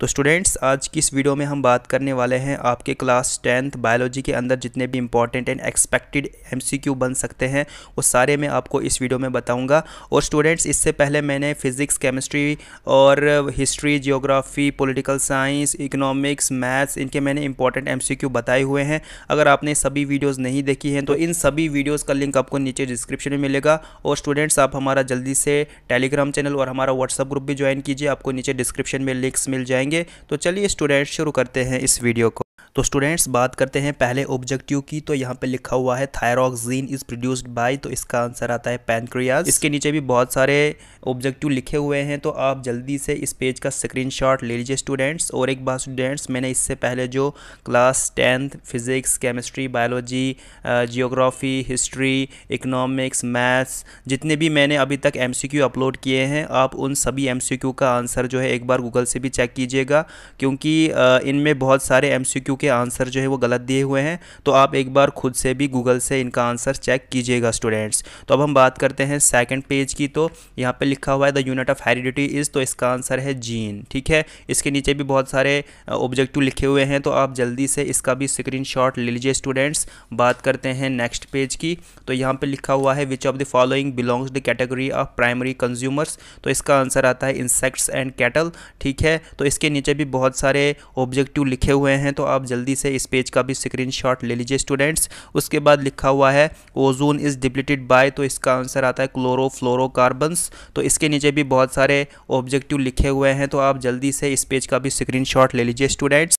तो स्टूडेंट्स आज की इस वीडियो में हम बात करने वाले हैं आपके क्लास टेंथ बायोलॉजी के अंदर जितने भी इंपॉर्टेंट एंड एक्सपेक्टेड एम बन सकते हैं वो सारे मैं आपको इस वीडियो में बताऊँगा और स्टूडेंट्स इससे पहले मैंने फिज़िक्स केमिस्ट्री और history geography political science economics maths इनके मैंने इंपॉर्टेंट एम बताए हुए हैं अगर आपने सभी वीडियोज़ नहीं देखी हैं तो इन सभी वीडियोज़ का लिंक आपको नीचे डिस्क्रिप्शन में मिलेगा और स्टूडेंट्स आप हमारा जल्दी से टेलीग्राम चैनल और हमारा व्हाट्सअप ग्रुप भी ज्वाइन कीजिए आपको नीचे डिस्क्रिप्शन में लिंक्स मिल जाएंगे जाएंगे तो चलिए स्टूडेंट शुरू करते हैं इस वीडियो को तो स्टूडेंट्स बात करते हैं पहले ऑब्जेक्टिव की तो यहाँ पे लिखा हुआ है थायरोक्सिन इज प्रोड्यूस्ड बाय तो इसका आंसर आता है पैनक्रियाज इसके नीचे भी बहुत सारे ऑब्जेक्टिव लिखे हुए हैं तो आप जल्दी से इस पेज का स्क्रीनशॉट ले लीजिए स्टूडेंट्स और एक बार स्टूडेंट्स मैंने इससे पहले जो class tenth physics chemistry biology geography history economics maths जितने भी मैंने अभी तक एम अपलोड किए हैं आप उन सभी एम का आंसर जो है एक बार गूगल से भी चेक कीजिएगा क्योंकि इनमें बहुत सारे एम के आपके आंसर जो है वो गलत दिए हुए हैं तो आप एक बार खुद से भी गूगल से इनका आंसर चेक कीजिएगा स्टूडेंट्स तो अब हम बात करते हैं सेकेंड पेज की तो यहाँ पर लिखा हुआ है the unit of heredity is तो इसका आंसर है जीन ठीक है इसके नीचे भी बहुत सारे ऑब्जेक्टिव लिखे हुए हैं तो आप जल्दी से इसका भी स्क्रीन ले लीजिए स्टूडेंट्स बात करते हैं नेक्स्ट पेज की तो यहाँ पर लिखा हुआ है which of the following belongs the category of primary consumers तो इसका आंसर आता है इंसेक्ट्स एंड कैटल ठीक है तो इसके नीचे भी बहुत सारे ऑब्जेक्टिव लिखे हुए हैं तो आप जल्दी से इस पेज का भी स्क्रीन ले लीजिए स्टूडेंट्स उसके बाद लिखा हुआ है ओजोन इज़ डिप्लीटेड बाय तो इसका आंसर आता है क्लोरो क्लोरोफ्लोरोकार्बन्स तो इसके नीचे भी बहुत सारे ऑब्जेक्टिव लिखे हुए हैं तो आप जल्दी से इस पेज का भी स्क्रीन ले लीजिए स्टूडेंट्स